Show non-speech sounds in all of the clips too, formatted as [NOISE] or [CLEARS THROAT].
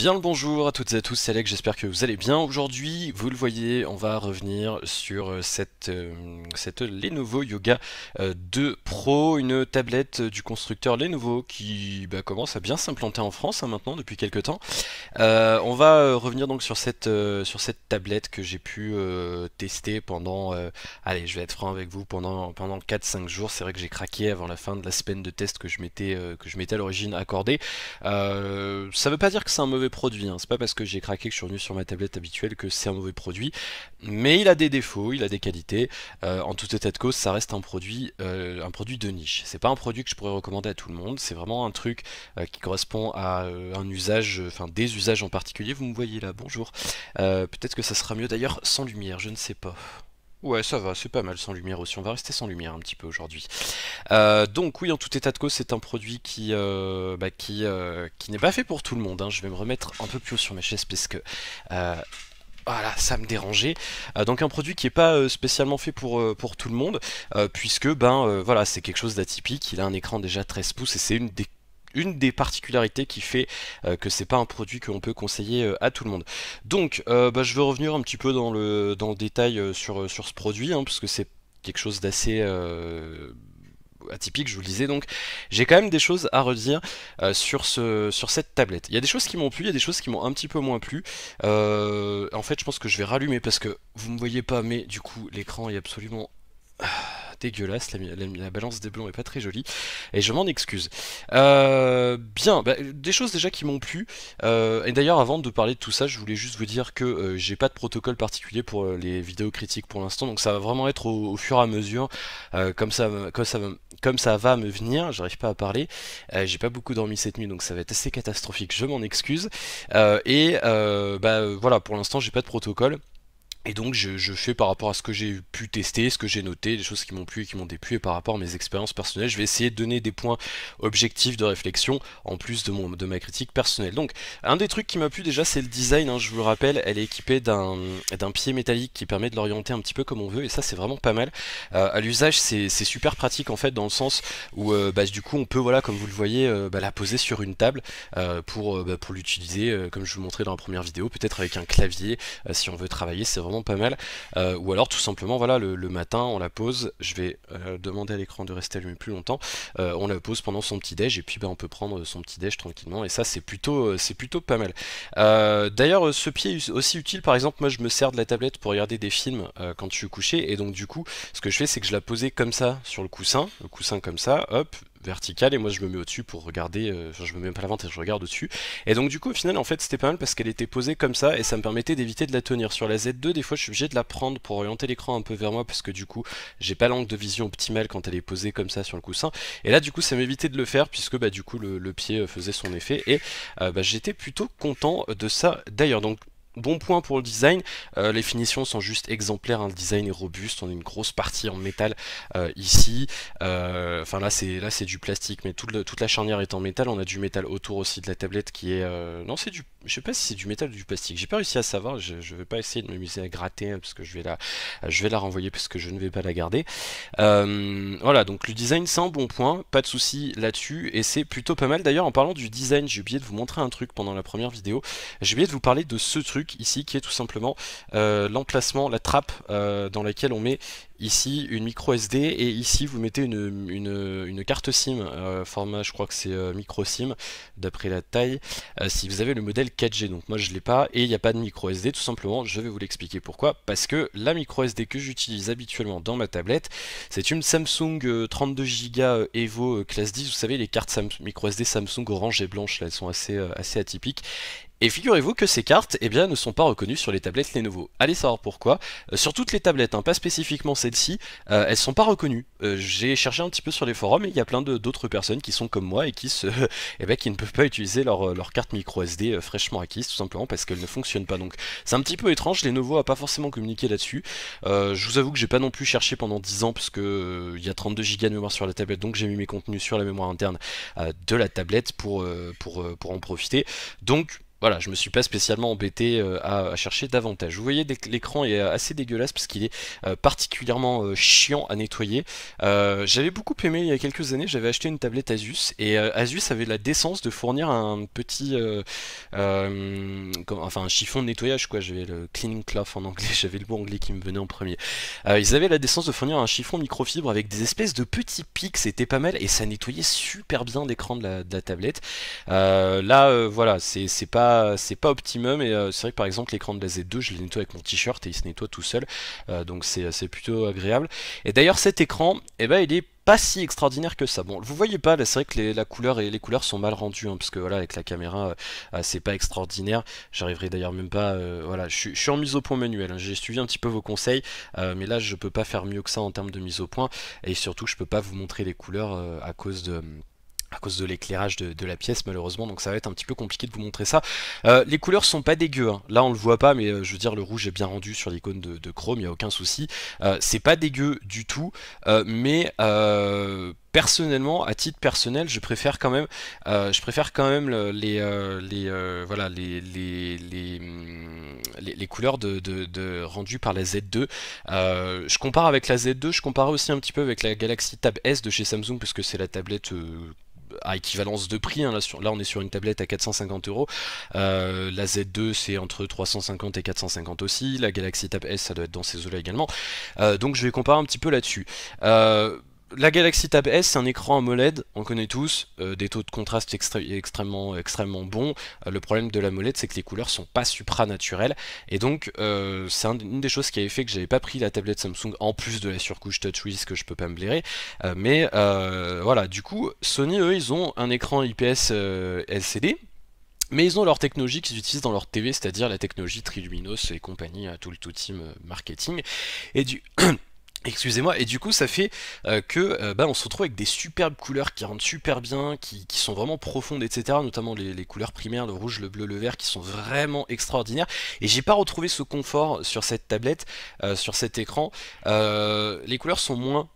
Bien le bonjour à toutes et à tous, c'est Alex, j'espère que vous allez bien. Aujourd'hui, vous le voyez, on va revenir sur euh, cette, euh, Lenovo Yoga 2 euh, Pro, une tablette du constructeur Lenovo qui bah, commence à bien s'implanter en France hein, maintenant depuis quelques temps. on va revenir donc sur cette, sur cette tablette que j'ai pu tester pendant, allez je vais être franc avec vous, pendant, pendant 4-5 jours. C'est vrai que j'ai craqué avant la fin de la semaine de test que je m'étais à l'origine accordée. ça veut pas dire que c'est un mauvais produit. Hein. C'est pas parce que j'ai craqué que je suis revenu sur ma tablette habituelle que c'est un mauvais produit. Mais il a des défauts, il a des qualités. Euh, en tout état de cause, ça reste un produit, euh, un produit de niche. C'est pas un produit que je pourrais recommander à tout le monde. C'est vraiment un truc euh, qui correspond à un usage, enfin des usages en particulier. Vous me voyez là, bonjour. Peut-être que ça sera mieux d'ailleurs sans lumière, je ne sais pas. Ouais, ça va, c'est pas mal sans lumière aussi. On va rester sans lumière un petit peu aujourd'hui. Euh, donc oui, en tout état de cause, c'est un produit qui, euh, bah, qui, euh, qui n'est pas fait pour tout le monde. Hein. Je vais me remettre un peu plus haut sur ma chaise parce que... Voilà, ça me dérangeait. donc un produit qui n'est pas spécialement fait pour, pour tout le monde, puisque ben voilà, c'est quelque chose d'atypique. Il a un écran déjà 13 pouces et c'est une des une des particularités qui fait que euh, que c'est pas un produit que l'on peut conseiller euh, à tout le monde. Donc euh, bah, je veux revenir un petit peu dans le, détail sur, sur ce produit, puisque hein, parce que c'est quelque chose d'assez atypique, je vous le disais donc. J'ai quand même des choses à redire sur, ce, sur cette tablette. Il y a des choses qui m'ont plu, il y a des choses qui m'ont un petit peu moins plu. en fait, je pense que je vais rallumer parce que vous ne me voyez pas, mais du coup, l'écran est absolument dégueulasse, la, la, balance des blonds est pas très jolie, et je m'en excuse. Euh, bien, bah, des choses déjà qui m'ont plu, euh, et d'ailleurs avant de parler de tout ça, je voulais juste vous dire que euh, j'ai pas de protocole particulier pour les vidéos critiques pour l'instant, donc ça va vraiment être au, fur et à mesure, comme, ça, comme, ça, comme ça va me venir, j'arrive pas à parler, j'ai pas beaucoup dormi cette nuit, donc ça va être assez catastrophique, je m'en excuse, et bah voilà, pour l'instant j'ai pas de protocole. Et donc je, fais par rapport à ce que j'ai pu tester, ce que j'ai noté, des choses qui m'ont plu et qui m'ont déplu, et par rapport à mes expériences personnelles, je vais essayer de donner des points objectifs de réflexion en plus de, mon, de ma critique personnelle. Donc un des trucs qui m'a plu déjà c'est le design, hein. je vous le rappelle, elle est équipée d'un pied métallique qui permet de l'orienter un petit peu comme on veut, et ça c'est vraiment pas mal. Euh, à l'usage c'est super pratique en fait dans le sens où euh, bah, du coup on peut voilà comme vous le voyez euh, bah, la poser sur une table pour, bah, pour l'utiliser comme je vous montrais dans la première vidéo, peut-être avec un clavier si on veut travailler, c'est pas mal. Euh, ou alors tout simplement, voilà, le, matin, on la pose, je vais euh, demander à l'écran de rester allumé plus longtemps, euh, on la pose pendant son petit déj et puis ben, on peut prendre son petit déj tranquillement et ça c'est plutôt, c'est plutôt pas mal. D'ailleurs ce pied est aussi utile, par exemple moi je me sers de la tablette pour regarder des films quand je suis couché et donc du coup ce que je fais c'est que je la posais comme ça sur le coussin, le coussin comme ça, hop, verticale et moi je me mets au-dessus pour regarder, euh, je me mets pas l'avant et je regarde au-dessus. Et donc du coup au final en fait c'était pas mal parce qu'elle était posée comme ça et ça me permettait d'éviter de la tenir. Sur la Z2 des fois je suis obligé de la prendre pour orienter l'écran un peu vers moi parce que du coup j'ai pas l'angle de vision optimale quand elle est posée comme ça sur le coussin. Et là du coup ça m'évitait de le faire puisque bah, du coup le, pied euh, faisait son effet et euh, bah, j'étais plutôt content de ça d'ailleurs. Donc bon point pour le design. Euh, les finitions sont juste exemplaires. Le design est robuste. On a une grosse partie en métal euh, ici. Euh, enfin là c'est là c'est du plastique, mais toute, toute la charnière est en métal. On a du métal autour aussi de la tablette qui est non c'est du je sais pas si c'est du métal ou du plastique. J'ai pas réussi à savoir. Je, ne vais pas essayer de m'amuser à gratter hein, parce que je vais la, je vais la renvoyer parce que je ne vais pas la garder. Euh, voilà, donc le design c'est un bon point, pas de souci là-dessus et c'est plutôt pas mal. D'ailleurs, en parlant du design, j'ai oublié de vous montrer un truc pendant la première vidéo. J'ai oublié de vous parler de ce truc ici qui est tout simplement euh, l'emplacement, la trappe euh, dans laquelle on met ici une micro SD et ici vous mettez une, carte SIM, euh, format je crois que c'est euh, micro SIM d'après la taille, euh, si vous avez le modèle 4G. Donc moi je ne l'ai pas et il n'y a pas de micro SD tout simplement, je vais vous l'expliquer pourquoi. Parce que la micro SD que j'utilise habituellement dans ma tablette, c'est une Samsung 32Go Evo classe 10, vous savez les cartes micro SD Samsung orange et blanche là, elles sont assez, assez atypiques et figurez-vous que ces cartes eh bien, ne sont pas reconnues sur les tablettes Lenovo. Allez savoir pourquoi. Euh, sur toutes les tablettes, hein, pas spécifiquement celle ci euh, elles sont pas reconnues. Euh, j'ai cherché un petit peu sur les forums et il y a plein d'autres personnes qui sont comme moi et qui, se, [LAUGHS] eh ben, qui ne peuvent pas utiliser leur, leur carte micro SD fraîchement acquise tout simplement parce qu'elle ne fonctionne pas. Donc c'est un petit peu étrange, Lenovo a pas forcément communiqué là-dessus. je vous avoue que j'ai pas non plus cherché pendant 10 ans parce que il y a 32 Go de mémoire sur la tablette, donc j'ai mis mes contenus sur la mémoire interne de la tablette pour, pour, pour en profiter. Donc voilà, je me suis pas spécialement embêté euh, à, chercher davantage. Vous voyez, l'écran est euh, assez dégueulasse parce qu'il est euh, particulièrement chiant à nettoyer. j'avais beaucoup aimé il y a quelques années, j'avais acheté une tablette Asus et Asus avait la décence de fournir un petit, enfin un chiffon de nettoyage quoi. J'avais le cleaning cloth en anglais, [LAUGHS] j'avais le mot anglais qui me venait en premier. ils avaient la décence de fournir un chiffon microfibre avec des espèces de petits pics, c'était pas mal et ça nettoyait super bien l'écran de la, tablette. là, voilà, c'est pas euh, c'est pas optimum. Et euh, c'est vrai que par exemple, l'écran de la Z2, je le nettoie avec mon t-shirt et il se nettoie tout seul. Euh, donc c'est plutôt agréable. Et d'ailleurs, cet écran, eh ben, il est pas si extraordinaire que ça. Bon, vous voyez pas, c'est vrai que les, la couleur et les couleurs sont mal rendues, hein, parce que voilà, avec la caméra, c'est pas extraordinaire. J'arriverai d'ailleurs même pas. voilà, je, suis en mise au point manuel. Hein. J'ai suivi un petit peu vos conseils, mais là je peux pas faire mieux que ça en termes de mise au point, et surtout je peux pas vous montrer les couleurs à cause de à cause de l'éclairage de, la pièce malheureusement donc ça va être un petit peu compliqué de vous montrer ça euh, les couleurs sont pas dégueu hein. là on le voit pas mais euh, je veux dire le rouge est bien rendu sur l'icône de, Chrome il n'y a aucun souci euh, c'est pas dégueu du tout mais personnellement à titre personnel je préfère quand même je préfère quand même les les voilà les mm, les, les, couleurs de, de, rendues par la Z2 je compare avec la Z2 je compare aussi un petit peu avec la Galaxy Tab S de chez Samsung parce que c'est la tablette à équivalence de prix. Hein. là, sur, là, on est sur une tablette à 450 euros. Euh, la Z2, c'est entre 350 et 450 aussi. La Galaxy Tab S, ça doit être dans ces eaux-là également. Euh, donc je vais comparer un petit peu là-dessus. Euh, la Galaxy Tab S, c'est un écran AMOLED, on connaît tous, euh, des taux de contraste extrêmement, extrêmement bons. Euh, le problème de la l'AMOLED, c'est que les couleurs sont pas supranaturelles. Et donc, euh, c'est une des choses qui avait fait que j'avais pas pris la tablette Samsung en plus de la surcouche TouchWiz que je peux pas me blairer. mais voilà, du coup, Sony, eux, ils ont un écran IPS LCD, mais ils ont leur technologie qu'ils utilisent dans leur TV, c'est-à-dire la technologie Triluminos et compagnie, tout le tout team marketing. Et du. [CLEARS THROAT] Excusez-moi, et du coup ça fait euh, que euh, bah, on se retrouve avec des superbes couleurs qui rendent super bien, qui, sont vraiment profondes, etc. Notamment les, couleurs primaires, le rouge, le bleu, le vert, qui sont vraiment extraordinaires. Et j'ai pas retrouvé ce confort sur cette tablette, euh, sur cet écran. les couleurs sont moins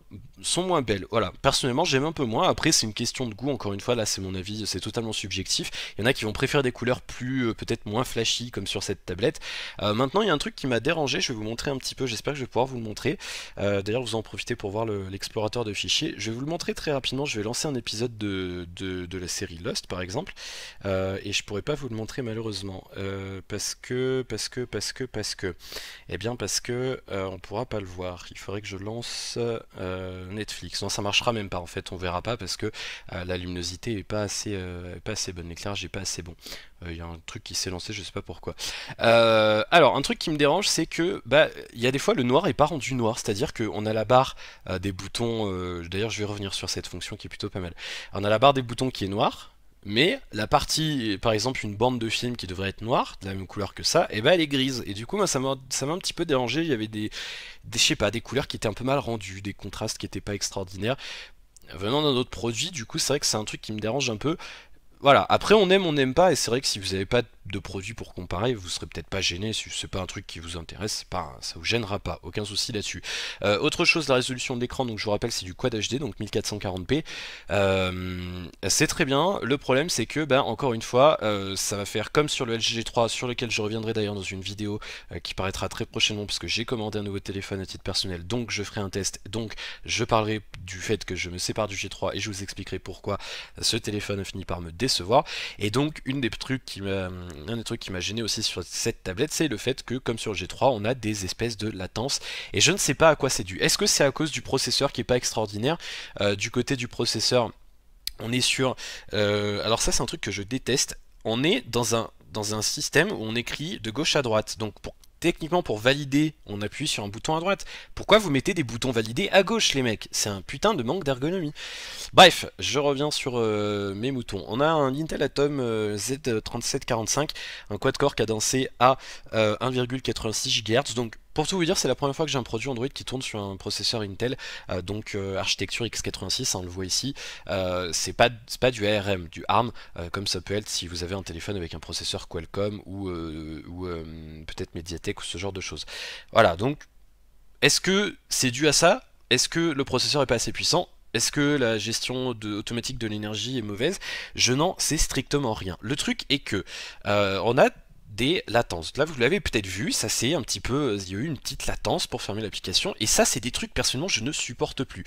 sont moins belles. Voilà, personnellement j'aime un peu moins, après c'est une question de goût, encore une fois là c'est mon avis, c'est totalement subjectif, il y en a qui vont préférer des couleurs plus euh, peut-être moins flashy comme sur cette tablette. Euh, maintenant il y a un truc qui m'a dérangé, je vais vous montrer un petit peu, j'espère que je vais pouvoir vous le montrer, euh, d'ailleurs vous en profitez pour voir l'explorateur de fichiers, je vais vous le montrer très rapidement, je vais lancer un épisode de, la série Lost par exemple, et je pourrais pas vous le montrer malheureusement, parce que, parce que, parce que, parce que, eh bien parce que on pourra pas le voir, il faudrait que je lance... Euh, Netflix. Non, ça marchera même pas en fait, on verra pas parce que euh, la luminosité est pas assez, euh, pas assez bonne, l'éclairage est pas assez bon. Il y a un truc qui s'est lancé, je sais pas pourquoi. alors, un truc qui me dérange, c'est que bah, il y a des fois le noir est pas rendu noir, c'est-à-dire qu'on a la barre des boutons. D'ailleurs, je vais revenir sur cette fonction qui est plutôt pas mal. On a la barre des boutons qui est noire, mais la partie, par exemple, une bande de film qui devrait être noire, de la même couleur que ça, et eh ben elle est grise. Et du coup, moi, ça m'a un petit peu dérangé. Il y avait des, des, pas, des couleurs qui étaient un peu mal rendues, des contrastes qui n'étaient pas extraordinaires venant d'un autre produit, du coup c'est vrai que c'est un truc qui me dérange un peu, voilà, après on aime, on n'aime pas, et c'est vrai que si vous n'avez pas de produit pour comparer, vous serez peut-être pas gêné, si c'est pas un truc qui vous intéresse, pas, ça vous gênera pas, aucun souci là-dessus. Euh, autre chose, la résolution de l'écran, donc je vous rappelle c'est du Quad HD, donc 1440p, euh, c'est très bien, le problème c'est que, ben, encore une fois, euh, ça va faire comme sur le LG G3, sur lequel je reviendrai d'ailleurs dans une vidéo qui paraîtra très prochainement, puisque j'ai commandé un nouveau téléphone à titre personnel, donc je ferai un test, donc je parlerai du fait que je me sépare du G3, et je vous expliquerai pourquoi ce téléphone a fini par me décevoir et donc, une des trucs qui un des trucs qui m'a gêné aussi sur cette tablette, c'est le fait que, comme sur G3, on a des espèces de latence. Et je ne sais pas à quoi c'est dû. Est-ce que c'est à cause du processeur qui est pas extraordinaire euh, Du côté du processeur, on est sur... Euh, alors ça, c'est un truc que je déteste. On est dans un dans un système où on écrit de gauche à droite. Donc pour techniquement pour valider, on appuie sur un bouton à droite. Pourquoi vous mettez des boutons validés à gauche, les mecs C'est un putain de manque d'ergonomie. Bref, je reviens sur euh, mes moutons. On a un Intel Atom euh, Z3745, un quad-core cadencé à 1,86 euh, GHz, donc pour tout vous dire, c'est la première fois que j'ai un produit Android qui tourne sur un processeur Intel, euh, donc euh, architecture x86, hein, on le voit ici. Euh, c'est pas, du ARM, du ARM, comme ça peut être si vous avez un téléphone avec un processeur Qualcomm ou, ou peut-être Mediatek ou ce genre de choses. Voilà, donc est-ce que c'est dû à ça Est-ce que le processeur est pas assez puissant est-ce que la gestion automatique de l'énergie est mauvaise Je n'en sais strictement rien. Le truc est que on a des latences. Là, vous l'avez peut-être vu, ça c'est un petit peu, il y a eu une petite latence pour fermer l'application, et ça c'est des trucs personnellement je ne supporte plus.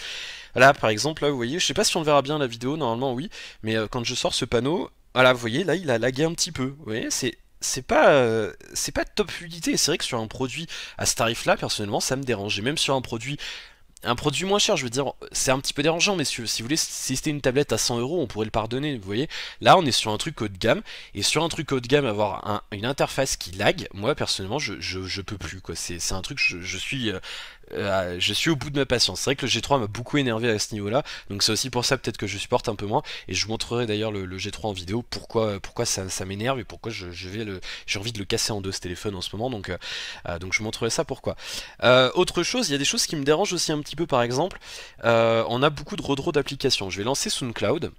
Là, par exemple, là vous voyez, je sais pas si on verra bien la vidéo, normalement oui, mais euh, quand je sors ce panneau, voilà, ah, vous voyez, là il a lagué un petit peu, vous voyez, c'est c'est pas euh, c'est pas top fluidité. C'est vrai que sur un produit à ce tarif-là, personnellement, ça me dérange. Et même sur un produit un produit moins cher, je veux dire, c'est un petit peu dérangeant, mais si, vous voulez, si c'était une tablette à 100 euros, on pourrait le pardonner, vous voyez. Là, on est sur un truc haut de gamme, et sur un truc haut de gamme, avoir une interface qui lag, moi, personnellement, je, je, peux plus, quoi. C'est un truc, je, je suis euh, euh, ah, je suis au bout de ma patience. C'est vrai que le G3 m'a beaucoup énervé à ce niveau-là, donc c'est aussi pour ça peut-être que je supporte un peu moins. Et je vous montrerai d'ailleurs le, G3 en vidéo pourquoi, ça, m'énerve et pourquoi je, vais j'ai envie de le casser en deux ce téléphone en ce moment. Donc, euh, euh, je vous montrerai ça pourquoi. autre chose, il y a des choses qui me dérangent aussi un petit peu. Par exemple, on a beaucoup de redraw d'applications. Je vais lancer SoundCloud.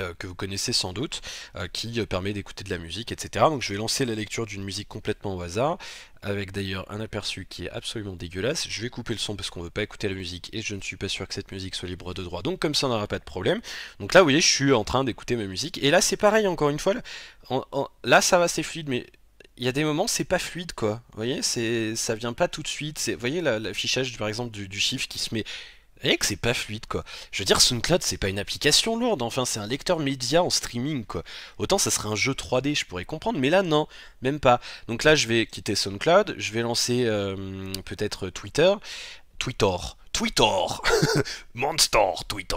Euh, que vous connaissez sans doute, euh, qui euh, permet d'écouter de la musique, etc. Donc je vais lancer la lecture d'une musique complètement au hasard, avec d'ailleurs un aperçu qui est absolument dégueulasse. Je vais couper le son parce qu'on ne veut pas écouter la musique, et je ne suis pas sûr que cette musique soit libre de droit, donc comme ça on n'aura pas de problème. Donc là vous voyez, je suis en train d'écouter ma musique, et là c'est pareil encore une fois, là, ça va c'est fluide, mais il y a des moments c'est pas fluide quoi, vous voyez, ça vient pas tout de suite, vous voyez l'affichage par exemple du chiffre qui se met voyez que c'est pas fluide quoi. Je veux dire, SoundCloud c'est pas une application lourde, enfin c'est un lecteur média en streaming quoi. Autant ça serait un jeu 3D, je pourrais comprendre, mais là non, même pas. Donc là je vais quitter SoundCloud, je vais lancer euh, peut-être Twitter, Twitter. Twitter, [LAUGHS] Monster Twitter.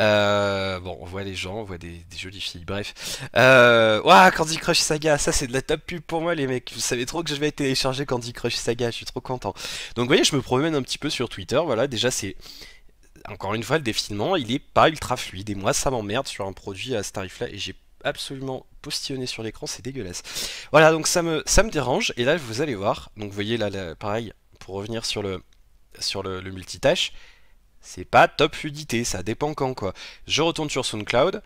Euh, bon, on voit les gens, on voit des, jolies filles, bref. Euh, ouah, Candy Crush Saga, ça c'est de la top pub pour moi les mecs. Vous savez trop que je vais télécharger Candy Crush Saga, je suis trop content. Donc vous voyez, je me promène un petit peu sur Twitter, voilà, déjà c'est... Encore une fois, le défilement, il est pas ultra fluide, et moi ça m'emmerde sur un produit à ce tarif-là, et j'ai absolument postillonné sur l'écran, c'est dégueulasse. Voilà, donc ça me, ça me dérange, et là vous allez voir, donc vous voyez là, là pareil, pour revenir sur le sur le, multitâche, c'est pas top fluidité, ça dépend quand quoi. Je retourne sur SoundCloud,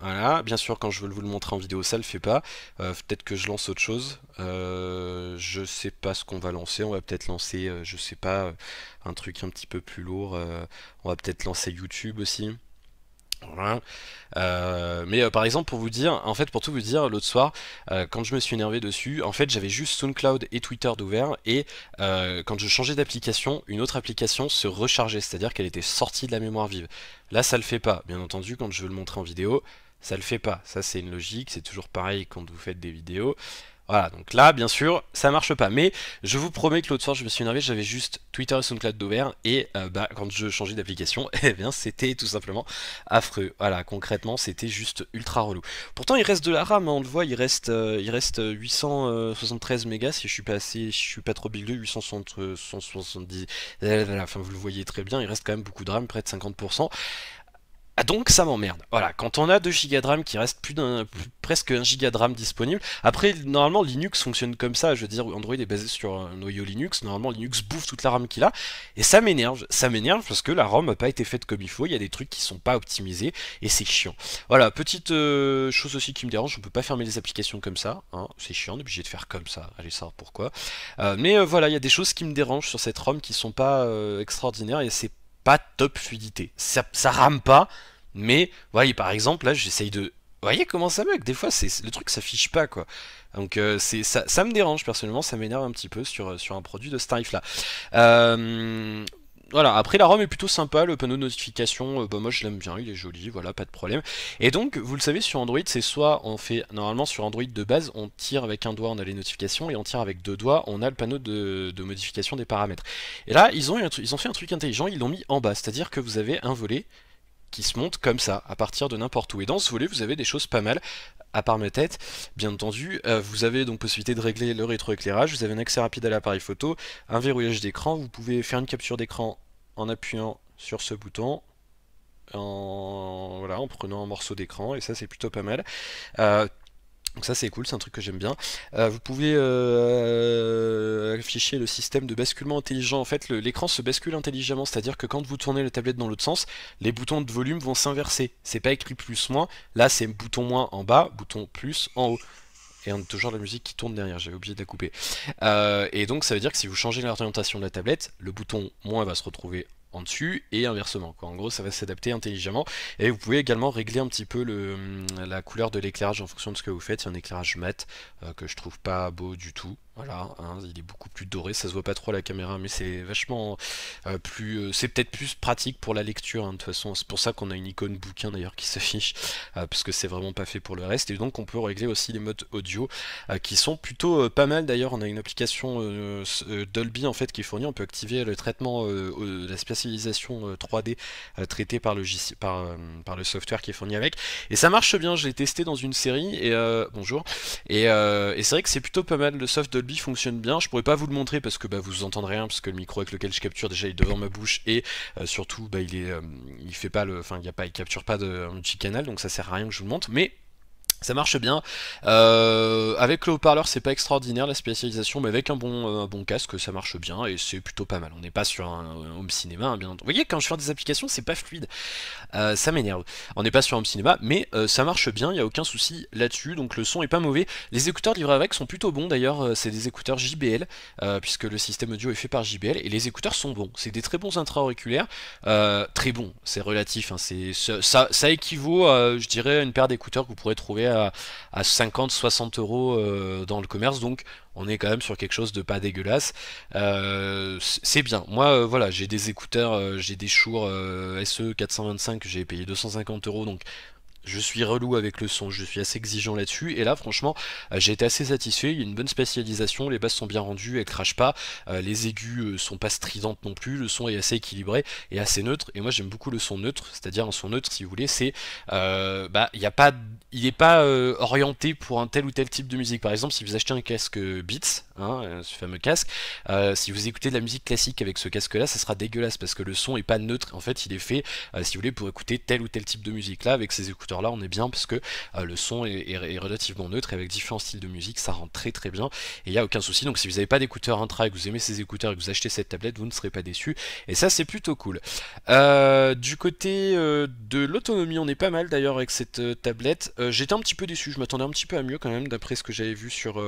voilà, bien sûr quand je veux vous le montrer en vidéo ça le fait pas, euh, peut-être que je lance autre chose, euh, je sais pas ce qu'on va lancer, on va peut-être lancer, euh, je sais pas, un truc un petit peu plus lourd, on va peut-être lancer YouTube aussi, euh, mais euh, par exemple pour vous dire, en fait pour tout vous dire, l'autre soir, euh, quand je me suis énervé dessus, en fait j'avais juste SoundCloud et Twitter d'ouvert et quand je changeais d'application, une autre application se rechargeait, c'est-à-dire qu'elle était sortie de la mémoire vive. Là ça le fait pas, bien entendu quand je veux le montrer en vidéo, ça le fait pas. Ça c'est une logique, c'est toujours pareil quand vous faites des vidéos. Voilà, donc là, bien sûr, ça marche pas. Mais je vous promets que l'autre soir, je me suis énervé, j'avais juste Twitter et SoundCloud d'ouvert, et euh, bah, quand je changeais d'application, [LAUGHS] eh bien, c'était tout simplement affreux. Voilà, concrètement, c'était juste ultra relou. Pourtant, il reste de la RAM, hein, on le voit, il reste, euh, il reste 873 euh, mégas, si je suis pas assez, je suis pas trop big 870, enfin, vous le voyez très bien, il reste quand même beaucoup de RAM, près de 50%. Ah, donc ça m'emmerde. Voilà, quand on a 2 Go de RAM qui reste plus d'un presque 1 Go de RAM disponible. Après normalement Linux fonctionne comme ça, je veux dire Android est basé sur un noyau Linux, normalement Linux bouffe toute la RAM qu'il a et ça m'énerve, ça m'énerve parce que la ROM n'a pas été faite comme il faut, il y a des trucs qui sont pas optimisés et c'est chiant. Voilà, petite euh, chose aussi qui me dérange, on peut pas fermer les applications comme ça, hein. c'est chiant, on est obligé de faire comme ça, allez ça, pourquoi. Euh, mais euh, voilà, il y a des choses qui me dérangent sur cette ROM qui sont pas extraordinaires et c'est top fluidité. Ça, rame pas, mais voyez, par exemple, là j'essaye de. Voyez comment ça mec, des fois c'est le truc s'affiche pas quoi. Donc euh, c'est ça, ça, me dérange personnellement, ça m'énerve un petit peu sur, sur un produit de ce là voilà, après la ROM est plutôt sympa, le panneau de notification, euh, bah, moi je l'aime bien, il est joli, voilà, pas de problème. Et donc, vous le savez, sur Android, c'est soit on fait, normalement sur Android de base, on tire avec un doigt, on a les notifications, et on tire avec deux doigts, on a le panneau de, modification des paramètres. Et là, ils ont, ils ont fait un truc intelligent, ils l'ont mis en bas, c'est-à-dire que vous avez un volet qui se monte comme ça, à partir de n'importe où. Et dans ce volet, vous avez des choses pas mal à part ma tête, bien entendu. Euh, vous avez donc possibilité de régler le rétroéclairage, vous avez un accès rapide à l'appareil photo, un verrouillage d'écran, vous pouvez faire une capture d'écran en appuyant sur ce bouton, en, voilà, en prenant un morceau d'écran, et ça c'est plutôt pas mal. Euh, donc ça c'est cool, c'est un truc que j'aime bien. Euh, vous pouvez afficher euh, le système de basculement intelligent. En fait, l'écran se bascule intelligemment, c'est-à-dire que quand vous tournez la tablette dans l'autre sens, les boutons de volume vont s'inverser. C'est pas écrit plus moins. Là c'est bouton moins en bas, bouton plus en haut. Et on a toujours la musique qui tourne derrière, j'avais oublié de la couper. Euh, et donc ça veut dire que si vous changez l'orientation de la tablette, le bouton moins va se retrouver dessus et inversement. Quoi. En gros, ça va s'adapter intelligemment. Et vous pouvez également régler un petit peu le, hum, la couleur de l'éclairage en fonction de ce que vous faites. c'est un éclairage mat euh, que je trouve pas beau du tout. Voilà, hein, il est beaucoup plus doré, ça se voit pas trop à la caméra, mais c'est vachement euh, plus. Euh, c'est peut-être plus pratique pour la lecture, hein, de toute façon. C'est pour ça qu'on a une icône bouquin d'ailleurs qui s'affiche, puisque euh, parce que c'est vraiment pas fait pour le reste. Et donc on peut régler aussi les modes audio qui sont plutôt pas mal d'ailleurs. On a une application Dolby en fait qui est fournie. On peut activer le traitement, la spatialisation 3D traitée par le, par, le software qui est fourni avec. Et ça marche bien, je l'ai testé dans une série, et bonjour. Et, et c'est vrai que c'est plutôt pas mal le soft Dolby fonctionne bien. Je pourrais pas vous le montrer parce que bah, vous entendrez rien, parce que le micro avec lequel je capture déjà il est devant ma bouche et euh, surtout bah, il est, euh, il fait pas le, enfin il y a pas, il capture pas de multi-canal donc ça sert à rien que je vous le montre. Mais ça marche bien. Euh, avec le haut-parleur, c'est pas extraordinaire la spécialisation, mais avec un bon, euh, bon casque, ça marche bien et c'est plutôt pas mal. On n'est pas sur un, euh, home cinéma, hein, bien Vous voyez, quand je fais des applications, c'est pas fluide. ça m'énerve. On n'est pas sur un home cinéma, mais ça marche bien, il n'y a aucun souci là-dessus, donc le son est pas mauvais. Les écouteurs livrés avec sont plutôt bons d'ailleurs, c'est des écouteurs JBL, puisque le système audio est fait par JBL, et les écouteurs sont bons. C'est des très bons intra-auriculaires, très bons, c'est relatif, hein, ça, équivaut, je dirais, à une paire d'écouteurs que vous pourrez trouver à, 50-60 euros euh, dans le commerce. Donc on est quand même sur quelque chose de pas dégueulasse. Euh, c'est bien. Moi, euh, voilà, j'ai des écouteurs, j'ai des Shure SE 425 j'ai payé 250 euros, donc je suis relou avec le son, je suis assez exigeant là-dessus, et là franchement euh, j'ai été assez satisfait, il y a une bonne spécialisation, les basses sont bien rendues, elles crachent pas, euh, les aigus euh, sont pas stridentes non plus, le son est assez équilibré et assez neutre, et moi j'aime beaucoup le son neutre, c'est-à-dire un son neutre si vous voulez, c'est bah, il a pas il n'est pas orienté pour un tel ou tel type de musique. Par exemple, si vous achetez un casque Beats, Hein, euh, ce fameux casque. Euh, si vous écoutez de la musique classique avec ce casque-là, ça sera dégueulasse parce que le son est pas neutre. En fait, il est fait, euh, si vous voulez, pour écouter tel ou tel type de musique. Là, avec ces écouteurs-là, on est bien parce que le son est, relativement neutre avec différents styles de musique, ça rend très très bien et il n'y a aucun souci. Donc, si vous n'avez pas d'écouteurs intra et que vous aimez ces écouteurs et que vous achetez cette tablette, vous ne serez pas déçu. Et ça, c'est plutôt cool. du côté de l'autonomie, on est pas mal d'ailleurs avec cette tablette. J'étais un petit peu déçu, je m'attendais un petit peu à mieux quand même d'après ce que j'avais vu sur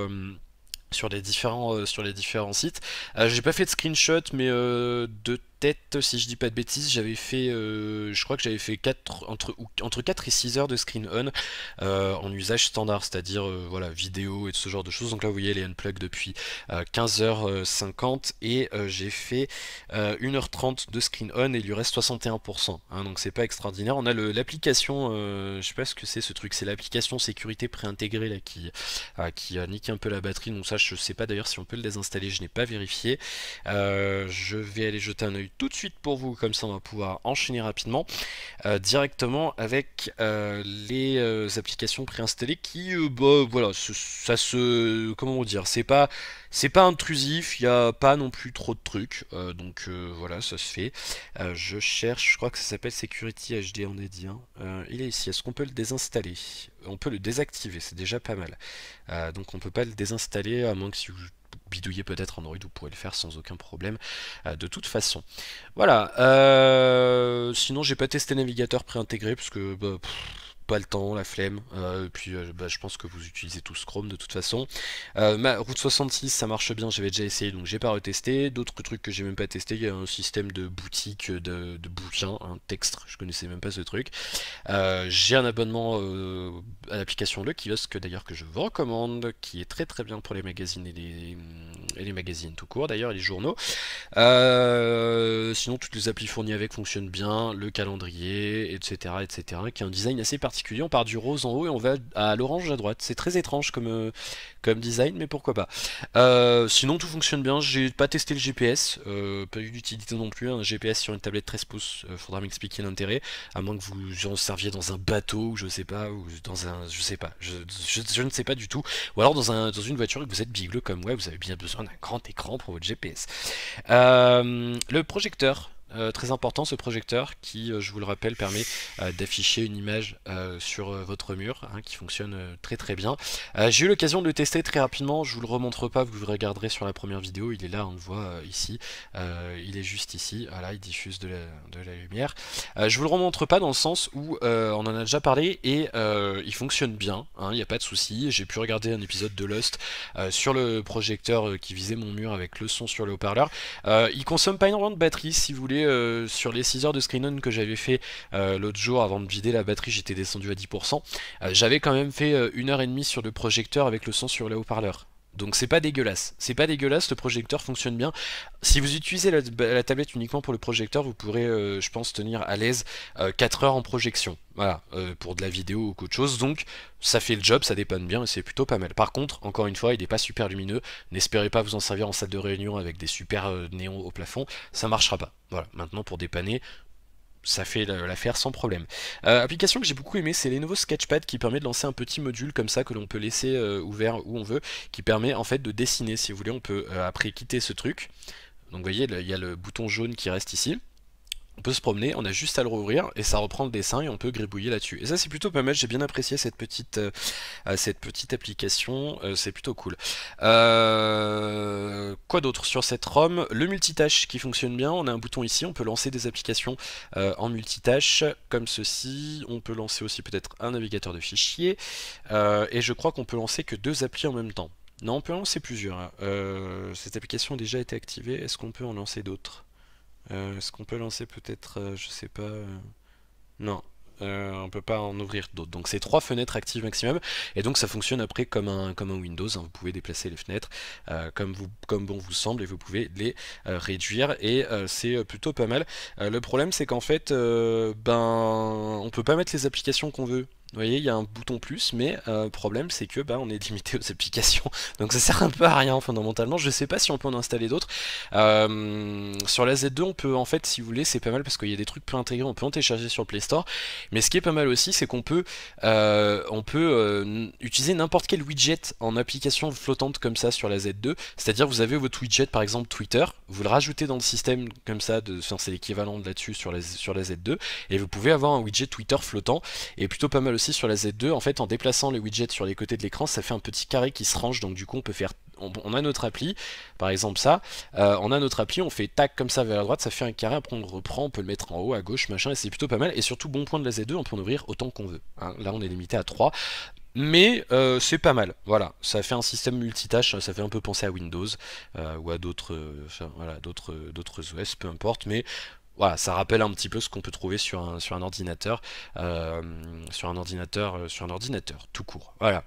sur les différents, euh, sur les différents sites. Euh, j'ai pas fait de screenshot, mais euh, de si je dis pas de bêtises, j'avais fait, euh, je crois que j'avais fait 4, entre, entre 4 et 6 heures de screen on euh, en usage standard, c'est-à-dire euh, voilà, vidéo et ce genre de choses. Donc là, vous voyez, les unplug depuis 15h50 et j'ai fait 1h30 de screen on et il lui reste 61%. Hein. donc c'est pas extraordinaire. On a l'application, je sais pas ce que c'est ce truc, c'est l'application sécurité préintégrée là qui, qui nique un peu la batterie. Donc ça, je sais pas d'ailleurs si on peut le désinstaller, je n'ai pas vérifié. je vais aller jeter un oeil tout de suite pour vous, comme ça on va pouvoir enchaîner rapidement euh, directement avec euh, les euh, applications préinstallées qui, bah, voilà, ça se, comment vous dire, c'est pas, c'est pas intrusif, il n'y a pas non plus trop de trucs, donc voilà, ça se fait. je cherche, je crois que ça s'appelle Security HD, on est dit. Hein. il est ici. Est-ce qu'on peut le désinstaller On peut le désactiver, c'est déjà pas mal. donc on peut pas le désinstaller à moins que si vous bidouiller peut-être Android, vous pourrez le faire sans aucun problème euh, de toute façon. Voilà, euh, sinon j'ai pas testé navigateur préintégré parce que... Bah, pas le temps, la flemme. Euh, puis euh, bah, je pense que vous utilisez tous Chrome de toute façon. Euh, ma route 66, ça marche bien, j'avais déjà essayé donc j'ai pas retesté. D'autres trucs que j'ai même pas testé, il y a un système de boutique de, de bouquins, un texte, je connaissais même pas ce truc. j'ai un abonnement à l'application Le Kiosque d'ailleurs que je vous recommande, qui est très très bien pour les magazines et les, et les magazines tout court d'ailleurs, et les journaux. sinon toutes les applis fournies avec fonctionnent bien, le calendrier, etc. etc. qui a un design assez particulier on part du rose en haut et on va à l'orange à droite. C'est très étrange comme, euh, comme design, mais pourquoi pas. Euh, sinon, tout fonctionne bien. J'ai pas testé le GPS. Euh, pas eu d'utilité non plus. Hein. Un GPS sur une tablette 13 pouces, faudra m'expliquer l'intérêt. À moins que vous en serviez dans un bateau, ou je sais pas, ou dans un. Je sais pas. Je, ne sais pas du tout. Ou alors dans, un, dans une voiture et que vous êtes bigleux comme ouais, vous avez bien besoin d'un grand écran pour votre GPS. le projecteur euh, très important ce projecteur qui, euh, je vous le rappelle, permet euh, d'afficher une image sur votre mur hein, qui fonctionne très très bien. J'ai eu l'occasion de le tester très rapidement, je vous le remontre pas, vous le regarderez sur la première vidéo, il est là, on le voit ici, il est juste ici, voilà, il diffuse de la, lumière. je vous le remontre pas dans le sens où on en a déjà parlé et il fonctionne bien, hein, il n'y a pas de souci. J'ai pu regarder un épisode de Lost sur le projecteur qui visait mon mur avec le son sur le haut-parleur. il consomme pas énormément de batterie si vous voulez euh, sur les 6 heures de screen on que j'avais fait euh, l'autre jour avant de vider la batterie, j'étais descendu à 10%. Euh, j'avais quand même fait une heure et demie sur le projecteur avec le son sur le haut-parleur. Donc c'est pas dégueulasse. C'est pas dégueulasse, le projecteur fonctionne bien. Si vous utilisez la, tablette uniquement pour le projecteur, vous pourrez, euh, je pense, tenir à l'aise 4 euh, heures en projection. Voilà, euh, pour de la vidéo ou autre chose. Donc ça fait le job, ça dépanne bien et c'est plutôt pas mal. Par contre, encore une fois, il n'est pas super lumineux. N'espérez pas vous en servir en salle de réunion avec des super néons au plafond. Ça marchera pas. Voilà, maintenant pour dépanner, ça fait l'affaire sans problème. Euh, application que j'ai beaucoup aimé, c'est les nouveaux Sketchpad qui permet de lancer un petit module comme ça que l'on peut laisser euh, ouvert où on veut, qui permet en fait de dessiner. Si vous voulez, on peut euh, après quitter ce truc. Donc vous voyez, il y a le bouton jaune qui reste ici on peut se promener, on a juste à le rouvrir et ça reprend le dessin et on peut gribouiller là-dessus. Et ça c'est plutôt pas mal, j'ai bien apprécié cette petite, euh, euh, application, euh, c'est plutôt cool. quoi d'autre sur cette ROM Le multitâche qui fonctionne bien, on a un bouton ici, on peut lancer des applications en multitâche comme ceci, on peut lancer aussi peut-être un navigateur de fichiers et je crois qu'on peut lancer que deux applis en même temps. Non, on peut en lancer plusieurs. Hein. cette application a déjà été activée, est-ce qu'on peut en lancer d'autres euh, est-ce qu'on peut lancer peut-être, euh, je sais pas... Euh, non, on peut pas en ouvrir d'autres. Donc c'est trois fenêtres actives maximum, et donc ça fonctionne après comme un, comme un Windows, hein. vous pouvez déplacer les fenêtres comme, vous, comme bon vous semble, et vous pouvez les réduire, et c'est plutôt pas mal. le problème c'est qu'en fait, ben, on peut pas mettre les applications qu'on veut. Vous voyez, il y a un bouton plus, mais le euh, problème c'est que bah, on est limité [LAUGHS] aux applications, donc ça sert un peu à rien fondamentalement. Je sais pas si on peut en installer d'autres. Euh, sur la Z2, on peut en fait, si vous voulez, c'est pas mal parce qu'il y a des trucs peu intégrés, on peut en télécharger sur le Play Store. Mais ce qui est pas mal aussi, c'est qu'on peut, euh, on peut utiliser n'importe quel widget en application flottante comme ça sur la Z2. C'est-à-dire vous avez votre widget par exemple Twitter, vous le rajoutez dans le système comme ça, de, c'est l'équivalent de là-dessus sur la, sur la Z2, et vous pouvez avoir un widget Twitter flottant, et plutôt pas mal aussi aussi sur la Z2, en fait en déplaçant les widgets sur les côtés de l'écran, ça fait un petit carré qui se range, donc du coup on peut faire on, a notre appli, par exemple ça, euh, on a notre appli, on fait tac comme ça vers la droite, ça fait un carré, après on le reprend, on peut le mettre en haut, à gauche, machin, et c'est plutôt pas mal. Et surtout, bon point de la Z2, on peut en ouvrir autant qu'on veut. Hein, là, on est limité à 3. Mais euh, c'est pas mal, voilà, ça fait un système multitâche, ça fait un peu penser à Windows euh, ou à d'autres voilà, d'autres OS, peu importe, mais voilà, ça rappelle un petit peu ce qu'on peut trouver sur un, ordinateur, sur un ordinateur, euh, euh, sur un ordinateur, tout court. Voilà.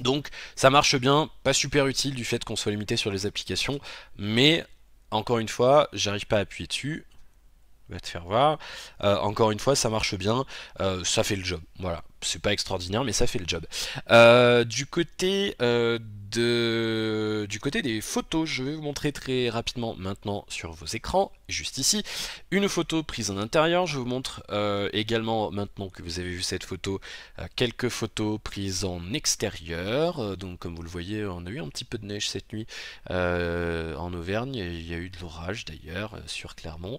Donc ça marche bien, pas super utile du fait qu'on soit limité sur les applications, mais encore une fois, j'arrive pas à appuyer dessus. Je te faire voir. Euh, encore une fois, ça marche bien, ça fait le job. Voilà c'est pas extraordinaire, mais ça fait le job. Euh, du côté euh, de, du côté des photos, je vais vous montrer très rapidement maintenant sur vos écrans, juste ici, une photo prise en intérieur. Je vous montre euh, également maintenant que vous avez vu cette photo, quelques photos prises en extérieur. Donc comme vous le voyez, on a eu un petit peu de neige cette nuit en Auvergne. il y a eu de l'orage d'ailleurs sur Clermont.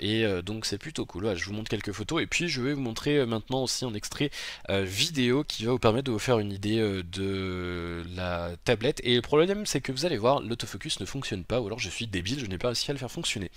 et donc c'est plutôt cool. je vous montre quelques photos et puis je vais vous montrer maintenant aussi en extérieur extrait euh, vidéo qui va vous permettre de vous faire une idée euh, de la tablette. Et le problème, c'est que vous allez voir, l'autofocus ne fonctionne pas, ou alors je suis débile, je n'ai pas réussi à le faire fonctionner.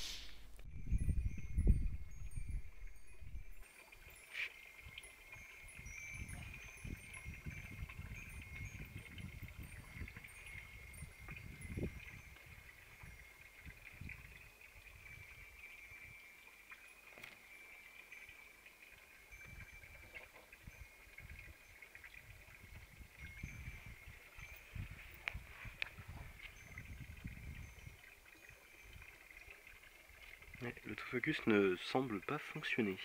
focus ne semble pas fonctionner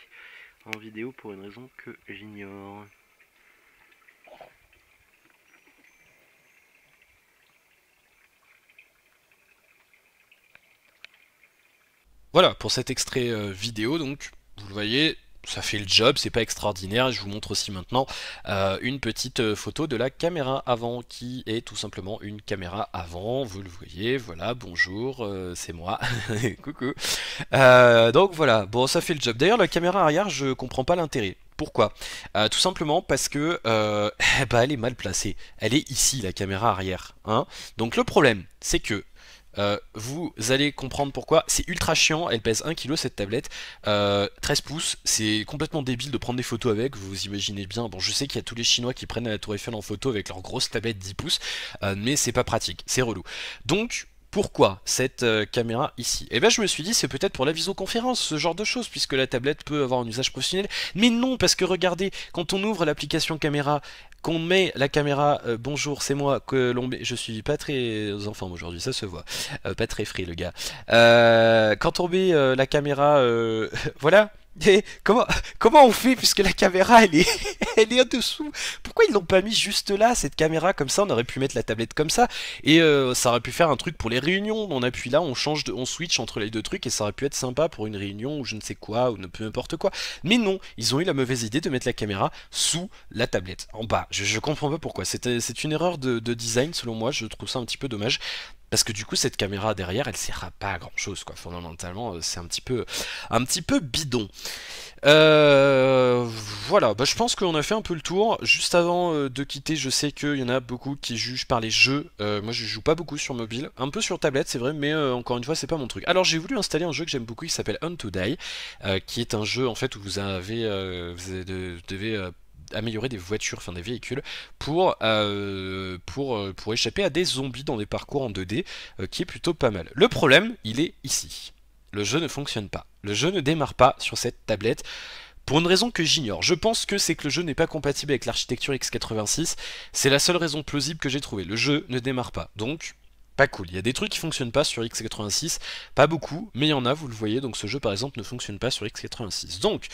en vidéo pour une raison que j'ignore. Voilà pour cet extrait euh, vidéo donc, vous le voyez, ça fait le job, c'est pas extraordinaire. Je vous montre aussi maintenant euh, une petite euh, photo de la caméra avant, qui est tout simplement une caméra avant. Vous le voyez, voilà, bonjour, euh, c'est moi, [LAUGHS] coucou. donc voilà, bon, ça fait le job. D'ailleurs, la caméra arrière, je comprends pas l'intérêt. Pourquoi Tout simplement parce que [LAUGHS] eh ben, elle est mal placée. Elle est ici, la caméra arrière. Hein Donc le problème, c'est que euh, vous allez comprendre pourquoi. C'est ultra chiant, elle pèse 1 kg cette tablette. 13 euh, pouces, c'est complètement débile de prendre des photos avec, vous imaginez bien. Bon, je sais qu'il y a tous les Chinois qui prennent la Tour Eiffel en photo avec leur grosse tablette 10 pouces, euh, mais c'est pas pratique, c'est relou. Donc, pourquoi cette caméra ici Eh bien je me suis dit c'est peut-être pour la visioconférence, ce genre de choses, puisque la tablette peut avoir un usage professionnel. Mais non, parce que regardez, quand on ouvre l'application caméra, qu'on met la caméra euh, bonjour c'est moi que l'on met... je suis pas très aux aujourd'hui ça se voit euh, pas très fri le gars euh, quand on met la caméra [LAUGHS] voilà comment, comment on fait puisque la caméra elle est, [LAUGHS] elle est en dessous Pourquoi ils l'ont pas mis juste là cette caméra comme ça On aurait pu mettre la tablette comme ça et euh, ça aurait pu faire un truc pour les réunions. On appuie là, on change, de, on switch entre les deux trucs et ça aurait pu être sympa pour une réunion ou je ne sais quoi ou ne peu importe quoi. Mais non, ils ont eu la mauvaise idée de mettre la caméra sous la tablette en bas. Je, je comprends pas pourquoi. C'est euh, une erreur de design selon moi. Je trouve ça un petit peu dommage. Parce que du coup, cette caméra derrière, elle sert à pas à grand chose, quoi. Fondamentalement, euh, c'est un petit peu, un petit peu bidon. Euh, voilà, bah, je pense qu'on a fait un peu le tour. Juste avant euh, de quitter, je sais qu'il y en a beaucoup qui jugent par les jeux. moi, je joue pas beaucoup sur mobile, un peu sur tablette, c'est vrai, mais encore une fois, c'est pas mon truc. Alors, j'ai voulu installer un jeu que j'aime beaucoup qui s'appelle Unto Die, qui est un jeu en fait où vous avez, vous devez améliorer des voitures, enfin des véhicules, pour, euh, pour, euh, pour échapper à des zombies dans des parcours en 2D, euh, qui est plutôt pas mal. Le problème, il est ici. Le jeu ne fonctionne pas. Le jeu ne démarre pas sur cette tablette. Pour une raison que j'ignore, je pense que c'est que le jeu n'est pas compatible avec l'architecture x86, c'est la seule raison plausible que j'ai trouvée, le jeu ne démarre pas, donc pas cool. Il y a des trucs qui fonctionnent pas sur x86, pas beaucoup, mais il y en a, vous le voyez, donc ce jeu par exemple ne fonctionne pas sur x86. Donc,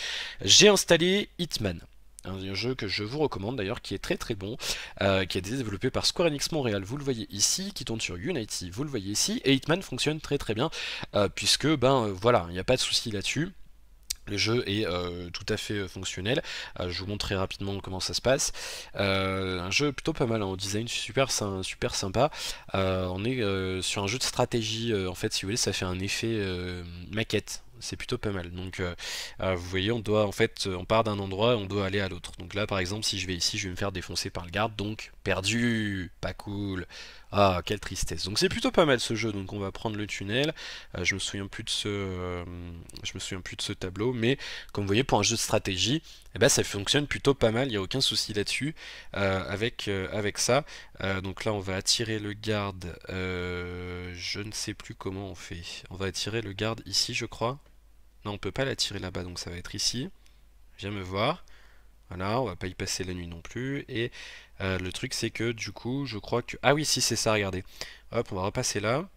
j'ai installé Hitman un jeu que je vous recommande d'ailleurs, qui est très très bon, euh, qui a été développé par Square Enix Montréal, vous le voyez ici, qui tourne sur Unity, vous le voyez ici, et Hitman fonctionne très très bien, euh, puisque, ben euh, voilà, il n'y a pas de souci là-dessus. Le jeu est tout à fait fonctionnel. je vous montrerai rapidement comment ça se passe. un jeu plutôt pas mal en hein, design, super, super sympa. on est sur un jeu de stratégie. en fait, si vous voulez, ça fait un effet maquette c'est plutôt pas mal. Donc euh, euh, vous voyez, on doit en fait, euh, on part d'un endroit et on doit aller à l'autre. Donc là, par exemple, si je vais ici, je vais me faire défoncer par le garde, donc perdu, pas cool. Ah, quelle tristesse. Donc c'est plutôt pas mal ce jeu, donc on va prendre le tunnel. je me souviens plus de ce je me souviens plus de ce tableau, mais comme vous voyez pour un jeu de stratégie, eh ben, ça fonctionne plutôt pas mal, il n'y a aucun souci là-dessus avec, avec ça. donc là on va attirer le garde, je ne sais plus comment on fait. On va attirer le garde ici je crois, non, on ne peut pas la tirer là-bas, donc ça va être ici. Viens me voir. Voilà, on va pas y passer la nuit non plus. Et euh, le truc, c'est que du coup, je crois que... Ah oui, si, c'est ça, regardez. Hop, on va repasser là.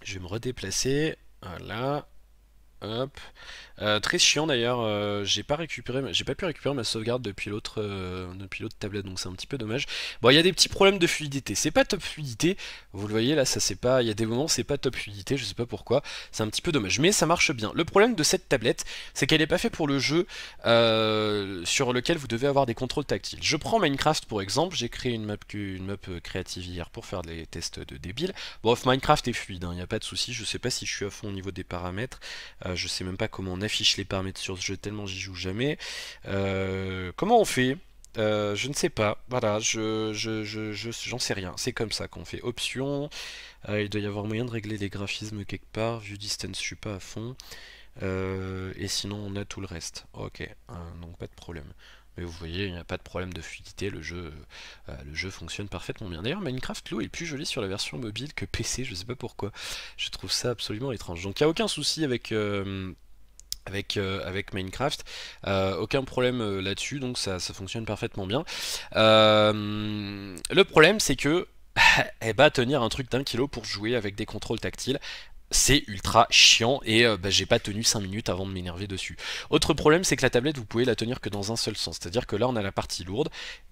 Je vais me redéplacer. Voilà. Hop. Euh, très chiant d'ailleurs, euh, j'ai pas récupéré, j'ai pas pu récupérer ma sauvegarde depuis l'autre euh, depuis l'autre tablette, donc c'est un petit peu dommage. Bon, il y a des petits problèmes de fluidité, c'est pas top fluidité, vous le voyez là, ça c'est pas, il y a des moments c'est pas top fluidité, je sais pas pourquoi, c'est un petit peu dommage, mais ça marche bien. Le problème de cette tablette, c'est qu'elle est pas faite pour le jeu sur lequel vous devez avoir des contrôles tactiles. Je prends Minecraft pour exemple, j'ai créé une map, une map créative hier pour faire des tests de débile. Bon, Minecraft est fluide, hein. il n'y a pas de souci, je sais pas si je suis à fond au niveau des paramètres, je sais même pas comment on affiche les paramètres sur ce jeu tellement j'y joue jamais. Euh, comment on fait euh, je ne sais pas, voilà, je, je, je, j'en sais rien. C'est comme ça qu'on fait. option, euh, il doit y avoir moyen de régler les graphismes quelque part. View distance, je suis pas à fond. et sinon, on a tout le reste. Ok, donc pas de problème. Mais vous voyez, il n'y a pas de problème de fluidité, le jeu, le jeu fonctionne parfaitement bien. D'ailleurs, Minecraft Lou est plus joli sur la version mobile que PC, je sais pas pourquoi. Je trouve ça absolument étrange. Donc il n'y a aucun souci avec avec, euh, avec Minecraft. Euh, aucun problème euh, là-dessus, donc ça, ça, fonctionne parfaitement bien. le problème, c'est que [LAUGHS] eh ben, tenir un truc d'un kilo pour jouer avec des contrôles tactiles, c'est ultra chiant et bah, j'ai pas tenu 5 minutes avant de m'énerver dessus. Autre problème, c'est que la tablette, vous pouvez la tenir que dans un seul sens. C'est-à-dire que là, on a la partie lourde,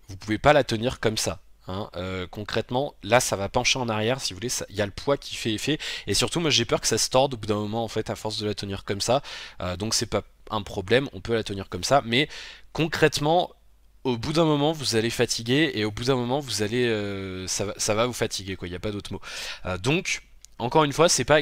vous pouvez pas la tenir comme ça. Hein, euh, concrètement, là, ça va pencher en arrière, si vous voulez, il y a le poids qui fait effet. Et surtout, moi, j'ai peur que ça se torde au bout d'un moment, en fait, à force de la tenir comme ça. Euh, donc, c'est pas un problème, on peut la tenir comme ça. Mais concrètement, au bout d'un moment, vous allez fatiguer et au bout d'un moment, vous allez, euh, ça, va, ça, va vous fatiguer, quoi. Il n'y a pas d'autre mot. donc, encore une fois, c'est pas,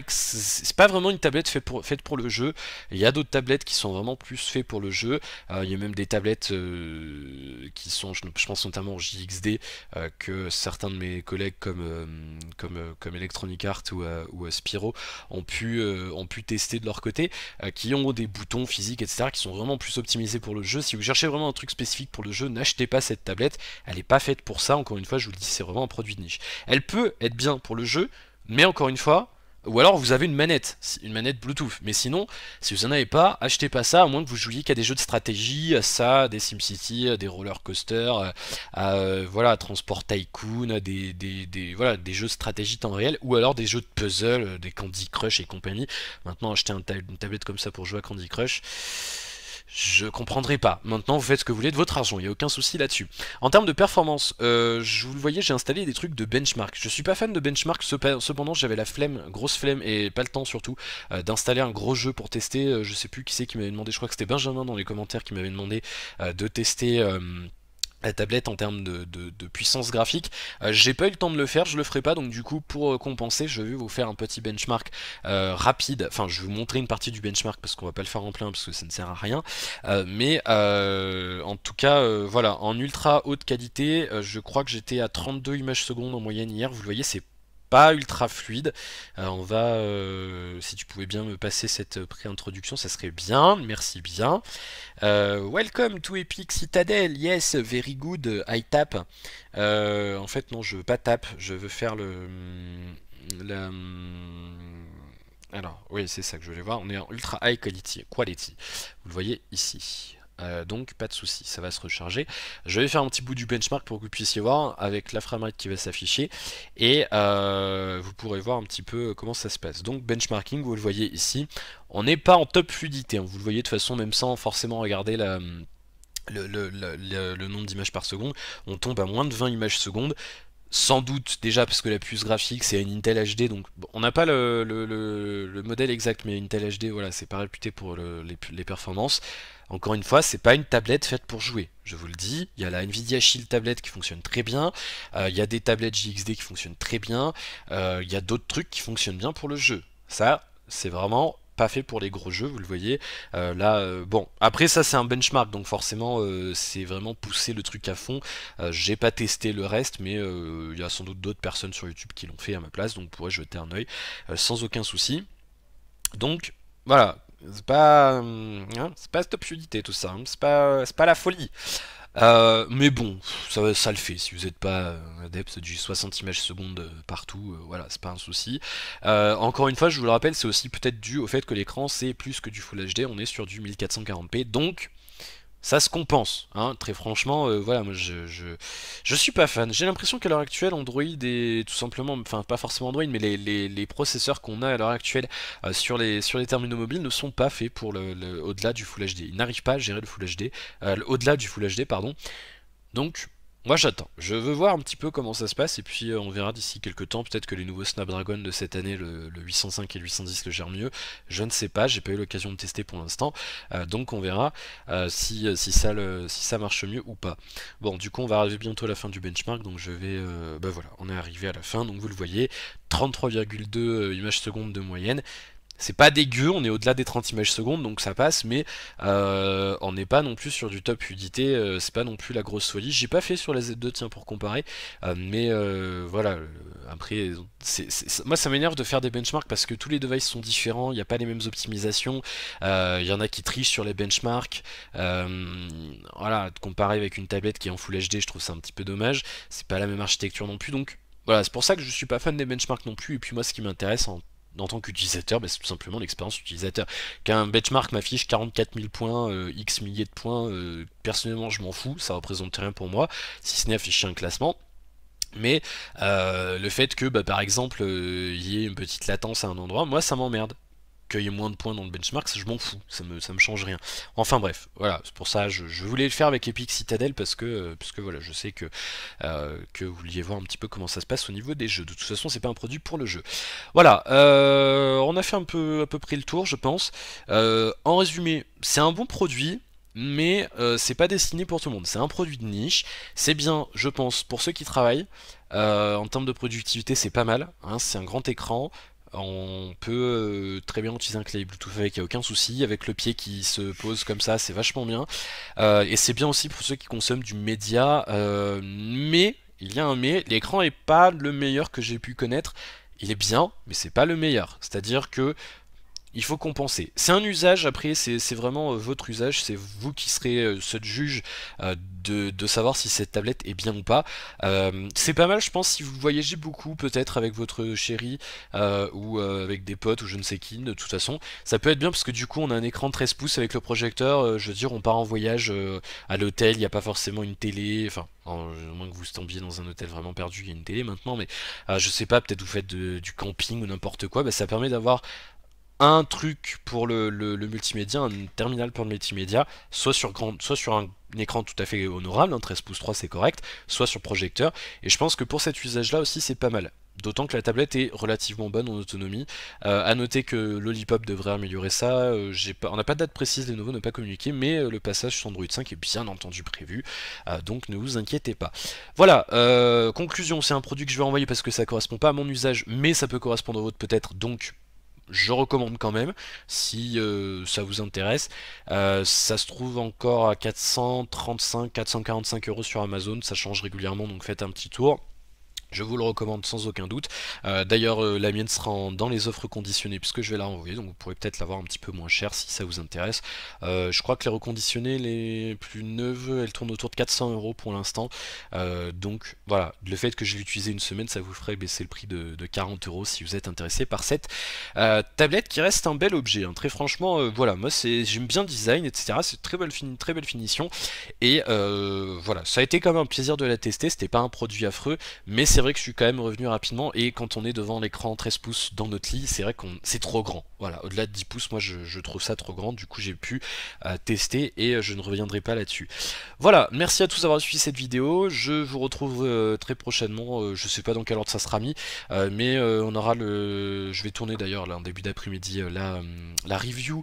pas vraiment une tablette faite pour, pour le jeu. Il y a d'autres tablettes qui sont vraiment plus faites pour le jeu. Euh, il y a même des tablettes euh, qui sont, je, pense notamment au JXD, euh, que certains de mes collègues comme, comme, comme Electronic Arts ou, Spiro ont pu, ont pu tester de leur côté, qui ont des boutons physiques, etc., qui sont vraiment plus optimisés pour le jeu. Si vous cherchez vraiment un truc spécifique pour le jeu, n'achetez pas cette tablette. Elle n'est pas faite pour ça. Encore une fois, je vous le dis, c'est vraiment un produit de niche. Elle peut être bien pour le jeu, mais encore une fois, ou alors vous avez une manette, une manette Bluetooth. Mais sinon, si vous n'en avez pas, achetez pas ça, à moins que vous jouiez qu'à des jeux de stratégie, à ça, des SimCity, des roller coasters, euh, à, euh, voilà, Transport Tycoon, à des, voilà, des jeux de stratégie temps réel, ou alors des jeux de puzzle, euh, des Candy Crush et compagnie. Maintenant, acheter une tablette comme ça pour jouer à Candy Crush je comprendrai pas. Maintenant, vous faites ce que vous voulez de votre argent, il n'y a aucun souci là-dessus. En termes de performance, euh, je vous le voyez, j'ai installé des trucs de benchmark. Je suis pas fan de benchmark, cependant j'avais la flemme, grosse flemme, et pas le temps surtout, euh, d'installer un gros jeu pour tester. Je euh, je sais plus qui c'est qui m'avait demandé, je crois que c'était Benjamin dans les commentaires qui m'avait demandé de tester la tablette en termes de, puissance graphique. Euh, j'ai pas eu le temps de le faire, je le ferai pas, donc du coup pour euh, compenser, je vais vous faire un petit benchmark euh, rapide. Enfin, je vais vous montrer une partie du benchmark parce qu'on va pas le faire en plein parce que ça ne sert à rien. mais en tout cas, voilà, en ultra haute qualité, je crois que j'étais à 32 images secondes en moyenne hier. Vous le voyez, c'est pas ultra fluide. Euh, on va, euh, si tu pouvais bien me passer cette pré-introduction, ça serait bien, merci bien. Euh, welcome to Epic Citadel, yes, very good, I tap. en fait non, je veux pas tap, je veux faire le... Mm, mm, alors, oui, c'est ça que je voulais voir. On est en ultra high quality. quality. Vous le voyez ici. Euh, donc pas de souci, ça va se recharger. Je vais faire un petit bout du benchmark pour que vous puissiez voir avec la framerate qui va s'afficher et euh, vous pourrez voir un petit peu comment ça se passe. Donc benchmarking, vous le voyez ici, on n'est pas en top fluidité, hein. vous le voyez de toute façon même sans forcément regarder Le, le, nombre d'images par seconde, on tombe à moins de 20 images secondes, sans doute déjà parce que la puce graphique c'est une Intel HD donc on n'a pas le, modèle exact mais Intel HD voilà c'est pas réputé pour les, performances. Encore une fois c'est pas une tablette faite pour jouer, je vous le dis. Il y a la Nvidia Shield tablette qui fonctionne très bien, euh, il y a des tablettes JXD qui fonctionnent très bien, euh, il y a d'autres trucs qui fonctionnent bien pour le jeu. Ça c'est vraiment fait pour les gros jeux, vous le voyez. Euh, là, euh, bon, après ça c'est un benchmark, donc forcément euh, c'est vraiment pousser le truc à fond. J'ai pas testé le reste, mais il y a sans doute d'autres personnes sur YouTube qui l'ont fait à ma place, donc pourrais jeter un oeil sans aucun souci. Donc voilà, c'est pas, hum, hein, pas cette tout ça, hein. c'est pas, pas la folie. Euh, mais bon, ça, ça, le fait. Si vous n'êtes pas euh, adepte du 60 images secondes euh, partout, voilà, c'est pas un souci. encore une fois, je vous le rappelle, c'est aussi peut-être dû au fait que l'écran c'est plus que du Full HD, on est sur du 1440p, donc ça se compense. Hein. Très franchement, euh, voilà, moi je, je, suis pas fan. J'ai l'impression qu'à l'heure actuelle, Android est tout simplement, enfin pas forcément Android, mais les, processeurs qu'on a à l'heure actuelle euh, sur, les, sur les terminaux mobiles ne sont pas faits pour le, au-delà du Full HD. Ils n'arrivent pas à gérer le Full HD, euh, au-delà du Full HD, pardon. Donc moi j'attends, je veux voir un petit peu comment ça se passe et puis euh, on verra d'ici quelques temps, peut-être que les nouveaux Snapdragon de cette année, le, 805 et le 810 le gèrent mieux, je ne sais pas, j'ai pas eu l'occasion de tester pour l'instant, euh, donc on verra euh, si, ça si ça marche mieux ou pas. Bon du coup on va arriver bientôt à la fin du benchmark, donc je vais, bah voilà, on est arrivé à la fin, donc vous le voyez, 33,2 images secondes de moyenne, c'est pas dégueu, on est au-delà des 30 images secondes, donc ça passe, mais euh, on n'est pas non plus sur du top fluidité, euh, c'est pas non plus la grosse folie. J'ai pas fait sur la Z2, tiens, pour comparer, euh, mais voilà, après, moi ça m'énerve de faire des benchmarks parce que tous les devices sont différents, il n'y a pas les mêmes optimisations, il y en a qui trichent sur les benchmarks, voilà, comparer avec une tablette qui est en Full HD, je trouve ça un petit peu dommage, c'est pas la même architecture non plus, donc voilà, c'est pour ça que je suis pas fan des benchmarks non plus, et puis moi ce qui m'intéresse en en tant qu'utilisateur, bah, c'est tout simplement l'expérience utilisateur. Qu'un benchmark m'affiche 44 000 points, euh, X milliers de points, euh, personnellement je m'en fous, ça représente rien pour moi, si ce n'est afficher un classement. Mais euh, le fait que, bah, par exemple, il y ait une petite latence à un endroit, moi ça m'emmerde moins de points dans le benchmark, je m'en fous, ça me, change rien. Enfin bref, voilà, c'est pour ça je, je, voulais le faire avec Epic Citadel parce que, euh, parce voilà, je sais que, euh, que vous vouliez voir un petit peu comment ça se passe au niveau des jeux. De toute façon, c'est pas un produit pour le jeu. Voilà, euh, on a fait un peu à peu près le tour, je pense. en résumé, c'est un bon produit, mais c'est pas destiné pour tout le monde. C'est un produit de niche. C'est bien, je pense, pour ceux qui travaillent. en termes de productivité, c'est pas mal. Hein, c'est un grand écran. On peut euh, très bien utiliser un clé Bluetooth avec, il n'y a aucun souci, avec le pied qui se pose comme ça, c'est vachement bien. Euh, et c'est bien aussi pour ceux qui consomment du média, euh, mais, il y a un mais, l'écran est pas le meilleur que j'ai pu connaître. Il est bien, mais c'est pas le meilleur. C'est-à-dire que il faut compenser. C'est un usage, après, c'est vraiment euh, votre usage, c'est vous qui serez euh, ce juge euh, de, savoir si cette tablette est bien ou pas. c'est pas mal, je pense, si vous voyagez beaucoup, peut-être avec votre chérie, ou avec des potes, ou je ne sais qui, de toute façon. Ça peut être bien, parce que du coup, on a un écran 13 pouces avec le projecteur, je veux dire, on part en voyage à l'hôtel, il n'y a pas forcément une télé, enfin, au moins que vous tombiez dans un hôtel vraiment perdu, il y a une télé maintenant, mais je je sais pas, peut-être vous faites du camping ou n'importe quoi, bah, ça permet d'avoir un truc pour le, multimédia, un terminal pour le multimédia, soit sur, soit sur un, écran tout à fait honorable, un 13 pouces 3 c'est correct, soit sur projecteur, et je pense que pour cet usage-là aussi c'est pas mal. D'autant que la tablette est relativement bonne en autonomie. A euh, à noter que Lollipop devrait améliorer ça. Euh, on n'a pas de date précise, les nouveaux ne pas communiquer, mais euh, le passage sur Android 5 est bien entendu prévu. donc ne vous inquiétez pas. Voilà, conclusion, c'est un produit que je vais envoyer parce que ça ne correspond pas à mon usage, mais ça peut correspondre au vôtre peut-être. Donc je recommande quand même si euh, ça vous intéresse. Euh, ça se trouve encore à 435, 445 euros sur Amazon, ça change régulièrement donc faites un petit tour. Je vous le recommande sans aucun doute. Euh, d'ailleurs, euh, la mienne sera dans les offres conditionnées puisque je vais la renvoyer, donc vous pourrez peut-être l'avoir un petit peu moins cher si ça vous intéresse. Euh, je crois que les reconditionnées les plus neuves, elles tournent autour de 400 euros pour l'instant. donc voilà, le fait que je l'ai une semaine, ça vous ferait baisser le prix de, 40 euros si vous êtes intéressé par cette tablette qui reste un bel objet. Hein. Très franchement, voilà, moi j'aime bien le design, etc. C'est très belle très belle finition et voilà, ça a été quand même un plaisir de la tester. C'était pas un produit affreux, mais c'est c'est vrai que je suis quand même revenu rapidement. Et quand on est devant l'écran 13 pouces dans notre lit, c'est vrai qu'on c'est trop grand. Voilà, au-delà de 10 pouces, moi je, trouve ça trop grand. Du coup, j'ai pu euh, tester et euh, je ne reviendrai pas là-dessus. Voilà, merci à tous d'avoir suivi cette vidéo. Je vous retrouve euh, très prochainement. je sais pas dans quel ordre ça sera mis, mais on aura le. Je vais tourner d'ailleurs là en début d'après-midi la, hum, la review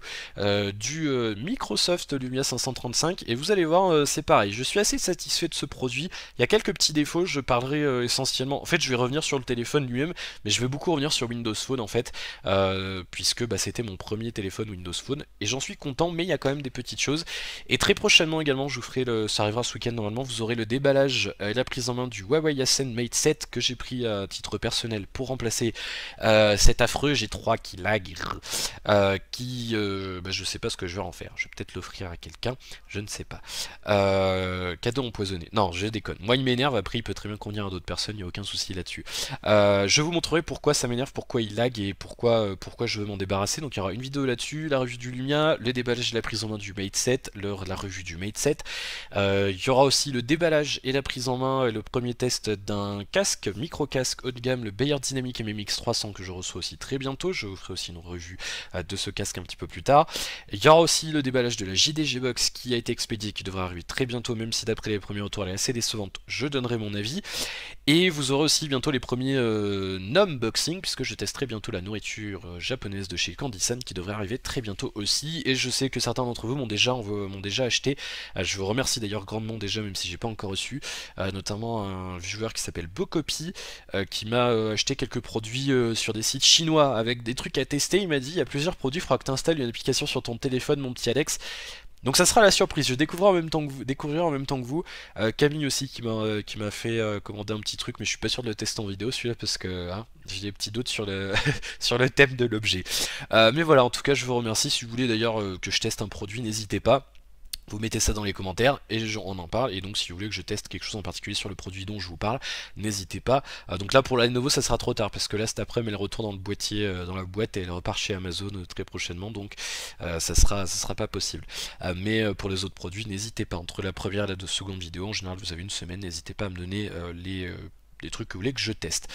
du Microsoft Lumia 535 et vous allez voir, c'est pareil. Je suis assez satisfait de ce produit. Il y a quelques petits défauts. Je parlerai essentiellement en fait, je vais revenir sur le téléphone lui-même, mais je vais beaucoup revenir sur Windows Phone, en fait, euh, puisque bah, c'était mon premier téléphone Windows Phone, et j'en suis content, mais il y a quand même des petites choses. Et très prochainement également, je vous ferai le... ça arrivera ce week-end normalement, vous aurez le déballage euh, et la prise en main du Huawei Ascend Mate 7 que j'ai pris à titre personnel pour remplacer euh, cet affreux G3 qui lag, qui... Bah, je sais pas ce que je vais en faire, je vais peut-être l'offrir à quelqu'un, je ne sais pas. cadeau empoisonné. Non, je déconne. Moi, il m'énerve, après, il peut très bien convenir à d'autres personnes, il n'y a aucun aucun souci là-dessus. Euh, je vous montrerai pourquoi ça m'énerve, pourquoi il lag et pourquoi, euh, pourquoi je veux m'en débarrasser. Donc il y aura une vidéo là-dessus, la revue du Lumia, le déballage et la prise en main du Mate 7, de la revue du Mate 7. Euh, il y aura aussi le déballage et la prise en main et le premier test d'un casque, micro-casque haut de gamme, le Bayer Dynamic MMX 300 que je reçois aussi très bientôt. Je vous ferai aussi une revue de ce casque un petit peu plus tard. Il y aura aussi le déballage de la JDG Box qui a été expédiée, qui devrait arriver très bientôt, même si d'après les premiers retours elle est assez décevante. Je donnerai mon avis. Et vous vous aurez aussi bientôt les premiers euh, puisque je testerai bientôt la nourriture euh, japonaise de chez candy qui devrait arriver très bientôt aussi. Et je sais que certains d'entre vous m'ont déjà, déjà acheté. Euh, je vous remercie d'ailleurs grandement déjà, même si j'ai pas encore reçu, euh, notamment un joueur qui s'appelle Bocopy, qui m'a acheté quelques produits sur des sites chinois avec des trucs à tester. Il m'a dit, il y a plusieurs produits, il faudra que tu installes une application sur ton téléphone, mon petit Alex, donc ça sera la surprise, je découvrirai en même temps que vous, en même temps que vous. Euh, Camille aussi qui m'a euh, fait euh, commander un petit truc, mais je suis pas sûr de le tester en vidéo celui-là parce que hein, j'ai des petits doutes sur le [LAUGHS] sur le thème de l'objet. mais voilà, en tout cas, je vous remercie. Si vous voulez d'ailleurs que je teste un produit, n'hésitez pas. Vous mettez ça dans les commentaires et on en parle. Et donc si vous voulez que je teste quelque chose en particulier sur le produit dont je vous parle, n'hésitez pas. Euh, donc là pour la Lenovo ça sera trop tard parce que là cet après-midi elle retourne dans le boîtier, euh, dans la boîte et elle repart chez Amazon euh, très prochainement. Donc ça sera ça sera pas possible. mais pour les autres produits, n'hésitez pas. Entre la première et la deuxième vidéo, en général vous avez une semaine, n'hésitez pas à me donner les trucs que vous voulez que je teste.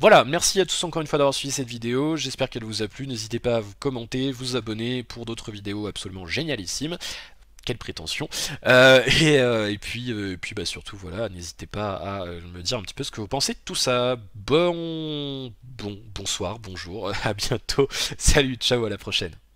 Voilà, merci à tous encore une fois d'avoir suivi cette vidéo, j'espère qu'elle vous a plu, n'hésitez pas à vous commenter, vous abonner pour d'autres vidéos absolument génialissimes quelle prétention. Euh, euh, et, puis, euh, puis bah, surtout, voilà, n'hésitez pas à me dire un petit peu ce que vous pensez de tout ça. Bon, bon, bonsoir, bonjour, [LAUGHS] à bientôt. Salut, ciao, à la prochaine.